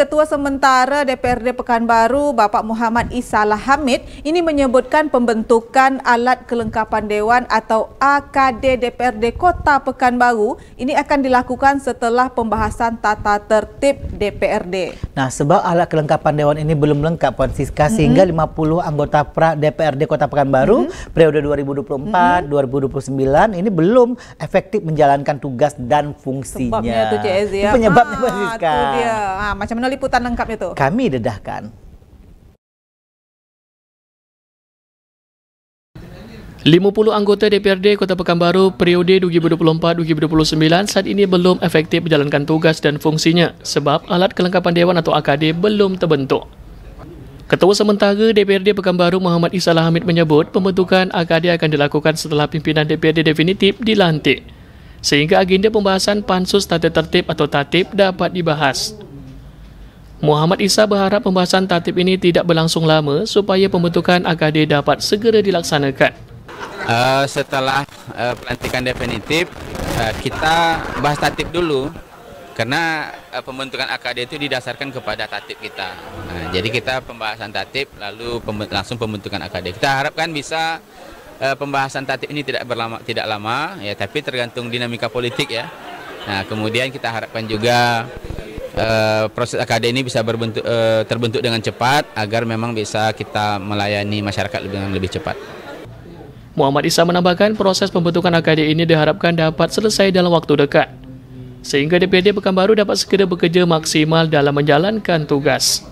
Ketua Sementara DPRD Pekanbaru Bapak Muhammad Isalah Hamid ini menyebutkan pembentukan alat kelengkapan dewan atau AKD DPRD Kota Pekanbaru ini akan dilakukan setelah pembahasan tata tertib DPRD. Nah, sebab alat kelengkapan dewan ini belum lengkap sehingga mm -hmm. sehingga 50 anggota pra DPRD Kota Pekanbaru mm -hmm. periode 2024 mm -hmm. 2029 ini belum efektif menjalankan tugas dan fungsinya. Sebabnya itu CSI ya. Itu penyebabnya ah, Siska. Itu dia. Ah, macam mana liputan lengkap itu? Kami dedahkan. Lima puluh anggota DPRD Kota Pekanbaru periode 2024-2029 saat ini belum efektif menjalankan tugas dan fungsinya sebab alat kelengkapan Dewan atau AKD belum terbentuk. Ketua Sementara DPRD Pekanbaru Muhammad Isalah Hamid menyebut pembentukan AKD akan dilakukan setelah pimpinan DPRD definitif dilantik sehingga agenda pembahasan pansus tata tertib atau tatib dapat dibahas. Muhammad Isa berharap pembahasan tatib ini tidak berlangsung lama supaya pembentukan AKD dapat segera dilaksanakan. Uh, setelah uh, pelantikan definitif, uh, kita bahas tatib dulu karena uh, pembentukan AKD itu didasarkan kepada tatib kita. Nah, jadi kita pembahasan tatib lalu langsung pembentukan AKD. Kita harapkan bisa uh, pembahasan tatib ini tidak berlama tidak lama ya, tapi tergantung dinamika politik ya. Nah, kemudian kita harapkan juga e, proses AKD ini bisa berbentuk e, terbentuk dengan cepat agar memang bisa kita melayani masyarakat dengan lebih cepat. Muhammad Isa menambahkan proses pembentukan AKD ini diharapkan dapat selesai dalam waktu dekat, sehingga DPD Pekanbaru dapat segera bekerja maksimal dalam menjalankan tugas.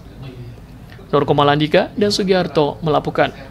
Nur Komalandika dan Sugiharto melaporkan.